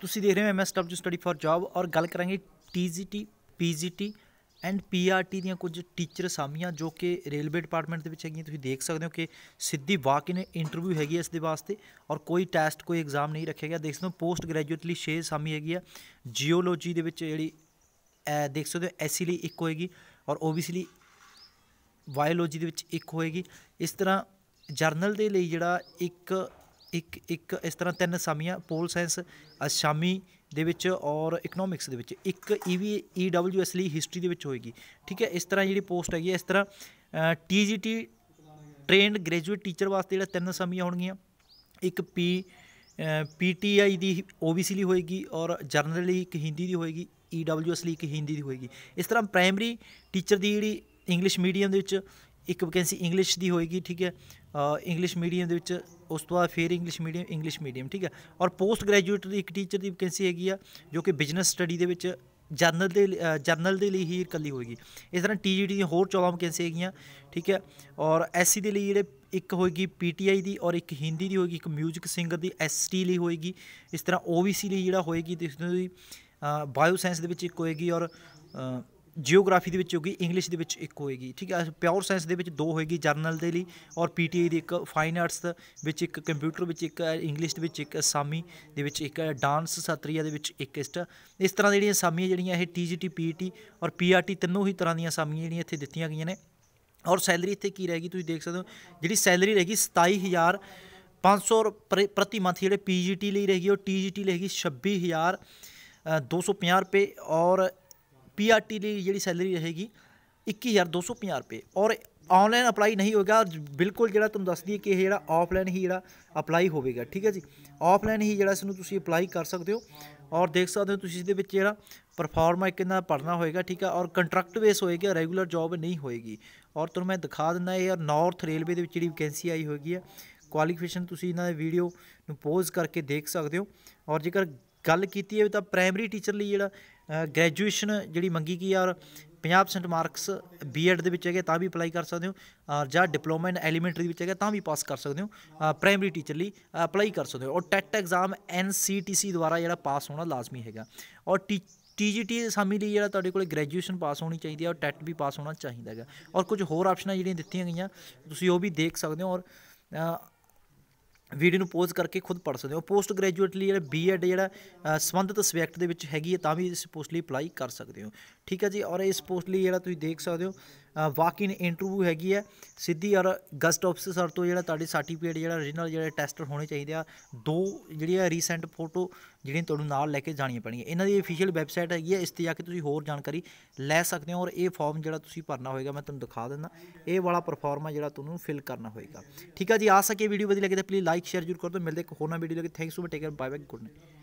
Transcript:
ਤੁਸੀਂ ਦੇਖ ਰਹੇ ਹੋ MS W study for job ਔਰ ਗੱਲ ਕਰਾਂਗੇ ਟੀਜੀਟੀ ਪੀਜੀਟੀ ਐਂਡ ਪੀਆਰਟੀ ਦੀਆਂ ਕੁਝ ਟੀਚਰ ਸਾਮੀਆਂ ਜੋ ਕਿ ਰੇਲਵੇ ਡਿਪਾਰਟਮੈਂਟ ਦੇ ਵਿੱਚ ਹੈਗੀਆਂ ਤੁਸੀਂ ਦੇਖ ਸਕਦੇ ਹੋ ਕਿ ਸਿੱਧੀ ਵਾਕ ਇਨ ਇੰਟਰਵਿਊ ਹੈਗੀ ਇਸ ਦੇ ਵਾਸਤੇ ਔਰ ਕੋਈ ਟੈਸਟ ਕੋਈ ਐਗਜ਼ਾਮ ਨਹੀਂ ਰੱਖਿਆ ਗਿਆ ਦੇਖ ਸਕਦੇ ਹੋ ਪੋਸਟ ਗ੍ਰੈਜੂਏਟ ਲਈ 6 ਸਾਮੀ ਹੈਗੀ ਆ ਜੀਓਲੋਜੀ ਦੇ ਵਿੱਚ ਜਿਹੜੀ ਦੇਖ ਸਕਦੇ ਹੋ ਐਸਸੀ e ਲਈ ਇੱਕ ਹੋਏਗੀ ਔਰ ਓਬੀਸੀ ਲਈ ਬਾਇਓਲੋਜੀ ਦੇ ਵਿੱਚ ਇੱਕ ਹੋਏਗੀ ਇਸ ਤਰ੍ਹਾਂ ਜਰਨਲ ਦੇ ਲਈ ਜਿਹੜਾ ਇੱਕ ਇੱਕ ਇੱਕ ਇਸ ਤਰ੍ਹਾਂ ਤਿੰਨ ਸਾਮੀਆਂ ਪੋਲ ਸਾਇੰਸ ਅਸਾਮੀ ਦੇ ਵਿੱਚ ਔਰ ਇਕਨੋਮਿਕਸ ਦੇ ਵਿੱਚ ਇੱਕ ਈਵੀ ਈਡਬਲਯੂਐਸ e ਲਈ ਹਿਸਟਰੀ ਦੇ ਵਿੱਚ ਹੋਏਗੀ ਠੀਕ ਹੈ ਇਸ ਤਰ੍ਹਾਂ ਜਿਹੜੀ ਪੋਸਟ ਹੈਗੀ ਇਸ ਤਰ੍ਹਾਂ ਟੀਜੀਟੀ ਟ੍ਰੇਨਡ ਗ੍ਰੈਜੂਏਟ ਟੀਚਰ ਵਾਸਤੇ ਜਿਹੜਾ ਤਿੰਨ ਸਾਮੀਆਂ ਹੋਣਗੀਆਂ ਇੱਕ ਪੀ ਪੀਟੀਆਈ ਦੀ ਓਬੀਸੀ ਲਈ ਹੋਏਗੀ ਔਰ ਜਰਨਲ ਲਈ ਇੱਕ ਹਿੰਦੀ ਦੀ ਹੋਏਗੀ ਈਡਬਲਯੂਐਸ e ਲਈ ਇੱਕ ਹਿੰਦੀ ਦੀ ਹੋਏਗੀ ਇਸ ਤਰ੍ਹਾਂ ਪ੍ਰਾਇਮਰੀ ਟੀਚਰ ਦੀ ਜਿਹੜੀ ਇੰਗਲਿਸ਼ ਮੀਡੀਅਮ ਦੇ ਵਿੱਚ ਇੱਕ ਵੈਕੈਂਸੀ ਇੰਗਲਿਸ਼ ਦੀ ਹੋਏਗੀ ਠੀਕ ਹੈ ਇੰਗਲਿਸ਼ ਮੀਡੀਅਮ ਦੇ ਵਿੱਚ ਉਸ ਤੋਂ ਬਾਅਦ ਫਿਰ ਇੰਗਲਿਸ਼ ਮੀਡੀਅਮ ਇੰਗਲਿਸ਼ ਮੀਡੀਅਮ ਠੀਕ ਹੈ ਔਰ ਪੋਸਟ ਗ੍ਰੈਜੂਏਟ ਦੀ ਇੱਕ ਟੀਚਰ ਦੀ ਵੈਕੈਂਸੀ ਹੈਗੀ ਆ ਜੋ ਕਿ ਬਿਜ਼ਨਸ ਸਟੱਡੀ ਦੇ ਵਿੱਚ ਜਰਨਲ ਦੇ ਜਰਨਲ ਦੇ ਲਈ ਹੀ ਇਕੱਲੀ ਹੋਏਗੀ ਇਸ ਤਰ੍ਹਾਂ ਟੀਜੀਟੀ ਦੀ ਹੋਰ 14 ਵੈਕੈਂਸੀ ਹੈਗੀਆਂ ਠੀਕ ਹੈ ਔਰ ਐਸਸੀ ਦੇ ਲਈ ਜਿਹੜੇ ਇੱਕ ਹੋਏਗੀ ਪੀਟੀਆਈ ਦੀ ਔਰ ਇੱਕ ਹਿੰਦੀ ਦੀ ਹੋਏਗੀ ਇੱਕ 뮤직 ਸਿੰਗਰ ਦੀ ਐਸਟੀ ਲਈ ਹੋਏਗੀ ਇਸ ਤਰ੍ਹਾਂ ਓਬੀਸੀ ਲਈ ਜਿਹੜਾ ਹੋਏਗੀ ਤੇ ਇਸ ਦੀ ਬਾਇਓ ਸਾਇੰਸ ਦੇ ਵਿੱਚ ਇੱਕ ਹੋਏਗੀ ਔਰ ਜੀਓਗ੍ਰਾਫੀ ਦੇ ਵਿੱਚ ਹੋਗੀ ਇੰਗਲਿਸ਼ ਦੇ ਵਿੱਚ ਇੱਕ ਹੋਏਗੀ ਠੀਕ ਹੈ ਪਿਓਰ ਸਾਇੰਸ ਦੇ ਵਿੱਚ ਦੋ ਹੋਏਗੀ ਜਰਨਲ ਦੇ ਲਈ ਔਰ ਪੀਟੀਆਈ ਦੀ ਇੱਕ ਫਾਈਨ ਆਰਟਸ ਵਿੱਚ ਇੱਕ ਕੰਪਿਊਟਰ ਵਿੱਚ ਇੱਕ ਇੰਗਲਿਸ਼ ਦੇ ਵਿੱਚ ਇੱਕ ਅਸਾਮੀ ਦੇ ਵਿੱਚ ਇੱਕ ਡਾਂਸ ਸਤਰੀਆ ਦੇ ਵਿੱਚ ਇੱਕ ਇਸਟ ਇਸ ਤਰ੍ਹਾਂ ਜਿਹੜੀਆਂ ਸਾਮੀਆਂ ਜਿਹੜੀਆਂ ਇਹ ਟੀਜੀਟੀ ਪੀਟੀ e ਔਰ ਪੀਆਰਟੀ e ਤਿੰਨੋਂ ਹੀ ਤਰ੍ਹਾਂ ਦੀਆਂ ਸਾਮੀਆਂ ਜਿਹੜੀਆਂ ਇੱਥੇ ਦਿੱਤੀਆਂ ਗਈਆਂ ਨੇ ਔਰ ਸੈਲਰੀ ਇੱਥੇ ਕੀ ਰਹੇਗੀ ਤੁਸੀਂ ਦੇਖ ਸਕਦੇ ਹੋ ਜਿਹੜੀ ਸੈਲਰੀ ਰਹੇਗੀ 27000 500 ਪ੍ਰਤੀ ਮੰਥ ਜਿਹੜੇ ਪੀਜੀਟੀ ਲਈ ਰਹੇਗੀ ਔਰ ਟੀਜੀਟੀ ਲਈ ਰਹੇਗੀ 26000 250 ਰੁਪਏ ਔਰ ਪੀਆਰਟੀ ਲਈ ਜਿਹੜੀ ਸੈਲਰੀ ਰਹੇਗੀ 21250 ਰੁਪਏ ਔਰ ਆਨਲਾਈਨ ਅਪਲਾਈ ਨਹੀਂ ਹੋਏਗਾ ਬਿਲਕੁਲ ਜਿਹੜਾ ਤੁਹਾਨੂੰ ਦੱਸਦੀ ਹੈ ਕਿ ਇਹ ਜਿਹੜਾ ਆਫਲਾਈਨ ਹੀ ਜਿਹੜਾ ਅਪਲਾਈ ਹੋਵੇਗਾ ਠੀਕ ਹੈ ਜੀ ਆਫਲਾਈਨ ਹੀ ਜਿਹੜਾ ਇਸ ਨੂੰ ਤੁਸੀਂ ਅਪਲਾਈ ਕਰ ਸਕਦੇ ਹੋ ਔਰ ਦੇਖ ਸਕਦੇ ਹੋ ਤੁਸੀਂ ਦੇ ਵਿੱਚ ਜਿਹੜਾ ਪਰਫਾਰਮਾ ਕਿੰਨਾ ਪੜਨਾ ਹੋਏਗਾ ਠੀਕ ਹੈ ਔਰ ਕੰਟਰੈਕਟ ਬੇਸ ਹੋਏਗਾ ਰੈਗੂਲਰ ਜੌਬ ਨਹੀਂ ਹੋਏਗੀ ਔਰ ਤੁਹਾਨੂੰ ਮੈਂ ਦਿਖਾ ਦਿੰਦਾ ਇਹ ਨਾਰਥ ਰੇਲਵੇ ਦੇ ਵਿੱਚ ਜਿਹੜੀ ਵੈਕੈਂਸੀ ਆਈ ਹੋਏਗੀ ਹੈ ਕੁਆਲੀਫਿਕੇਸ਼ਨ ਤੁਸੀਂ ਇਹਨਾਂ ਦੇ ਵੀਡੀਓ ਨੂੰ ਪੋਜ਼ ਕਰਕੇ ਦੇਖ ਸਕਦੇ ਹੋ ਔਰ ਜੇਕਰ ਗੱਲ ਕੀਤੀ ਹੈ ਤਾਂ ਪ੍ਰਾਇਮਰੀ ਟੀਚਰ ਲਈ ਜਿਹੜਾ ਗ੍ਰੈਜੂਏਸ਼ਨ ਜਿਹੜੀ ਮੰਗੀ ਗਈ ਔਰ 50% ਮਾਰਕਸ ਬੀਐਡ ਦੇ ਵਿੱਚ ਹੈਗੇ ਤਾਂ ਵੀ ਅਪਲਾਈ ਕਰ ਸਕਦੇ ਹੋ ਔਰ ਜਾਂ ਡਿਪਲੋਮਾ ਇਨ ਐਲੀਮੈਂਟਰੀ ਦੇ ਵਿੱਚ ਹੈਗਾ ਤਾਂ ਵੀ ਪਾਸ ਕਰ ਸਕਦੇ ਹੋ ਪ੍ਰਾਇਮਰੀ ਟੀਚਰ ਲਈ ਅਪਲਾਈ ਕਰ ਸਕਦੇ ਹੋ ਔਰ ਟੈਟ ਐਗਜ਼ਾਮ ਐਨਸੀਟੀਸੀ ਦੁਆਰਾ ਜਿਹੜਾ ਪਾਸ ਹੋਣਾ ਲਾਜ਼ਮੀ ਹੈਗਾ ਔਰ ਟੀ ਟੀਜੀਟੀ ਸਾਮੀ ਲਈ ਜਿਹੜਾ ਤੁਹਾਡੇ ਕੋਲ ਗ੍ਰੈਜੂਏਸ਼ਨ ਪਾਸ ਹੋਣੀ ਚਾਹੀਦੀ ਹੈ ਔਰ ਟੈਟ ਵੀ ਪਾਸ ਹੋਣਾ ਚਾਹੀਦਾ ਹੈਗਾ ਔਰ ਕੁਝ ਹੋਰ ਆਪਸ਼ਨਾਂ ਜਿਹੜੀਆਂ ਦਿੱਤੀਆਂ ਗਈਆਂ ਤੁਸੀਂ ਉਹ ਵੀ ਦੇਖ ਸਕਦੇ ਹੋ ਔਰ ਵੀਡੀਓ ਨੂੰ ਪੋਜ਼ ਕਰਕੇ ਖੁਦ ਪੜ ਸਕਦੇ ਹੋ ਪੋਸਟ ਗ੍ਰੈਜੂਏਟ ਲਈ ਜਿਹੜਾ ਬੀਐਡ ਜਿਹੜਾ ਸੰਬੰਧਿਤ ਸਬਜੈਕਟ ਦੇ ਵਿੱਚ ਹੈਗੀ ਹੈ ਤਾਂ ਵੀ ਇਸ ਪੋਸਟ ਲਈ ਅਪਲਾਈ ਕਰ ਸਕਦੇ ਹੋ ਠੀਕ ਹੈ ਜੀ ਔਰ ਇਸ ਪੋਸਟ ਲਈ ਜਿਹੜਾ ਤੁਸੀਂ ਦੇਖ ਸਕਦੇ ਹੋ ਵਾਕ ਇਨ ਇੰਟਰਵਿਊ ਹੈਗੀ ਹੈ ਸਿੱਧੀ ਔਰ ਗਸਟ ਆਫਸਰ ਤੋਂ ਜਿਹੜਾ ਤੁਹਾਡੇ ਸਰਟੀਫਿਕੇਟ ਜਿਹੜਾ origignal ਜਿਹੜੇ ਟੈਸਟ ਹੋਣੇ ਚਾਹੀਦੇ ਆ ਦੋ ਜਿਹੜੀਆਂ ਰੀਸੈਂਟ ਫੋਟੋ ਜਿਹੜੀਆਂ ਤੁਹਾਨੂੰ ਨਾਲ ਲੈ ਕੇ ਜਾਣੀਆਂ ਪੈਣਗੀਆਂ ਇਹਨਾਂ ਦੀ ਅਫੀਸ਼ੀਅਲ ਵੈਬਸਾਈਟ ਹੈਗੀ ਹੈ ਇਸ ਤੇ ਜਾ ਕੇ ਤੁਸੀਂ ਹੋਰ ਜਾਣਕਾਰੀ ਲੈ ਸਕਦੇ ਹੋ ਔਰ ਇਹ ਫਾਰਮ ਜਿਹੜਾ ਤੁਸੀਂ ਭਰਨਾ ਹੋਏਗਾ ਮੈਂ ਤੁਹਾਨੂੰ ਦਿਖਾ ਦਿੰਦਾ ਇਹ ਵਾਲਾ ਪਰਫਾਰਮਾ ਜਿਹੜਾ ਤੁਹਾਨੂੰ ਫਿਲ ਕਰਨਾ ਹੋਏਗਾ ਠੀਕ ਹੈ ਜੀ ਆ ਸਕੇ ਵੀਡੀਓ ਵਧੀਆ ਲੱਗੇ ਤਾਂ ਪਲੀਜ਼ ਲਾਈਕ ਸ਼ੇਅਰ ਜ਼ਰੂਰ ਕਰ ਦਿਓ ਮਿਲਦੇ ਇੱਕ ਹੋਰ ਨਾ ਵੀਡੀਓ ਲੱਗੇ thanks for take care bye bye good night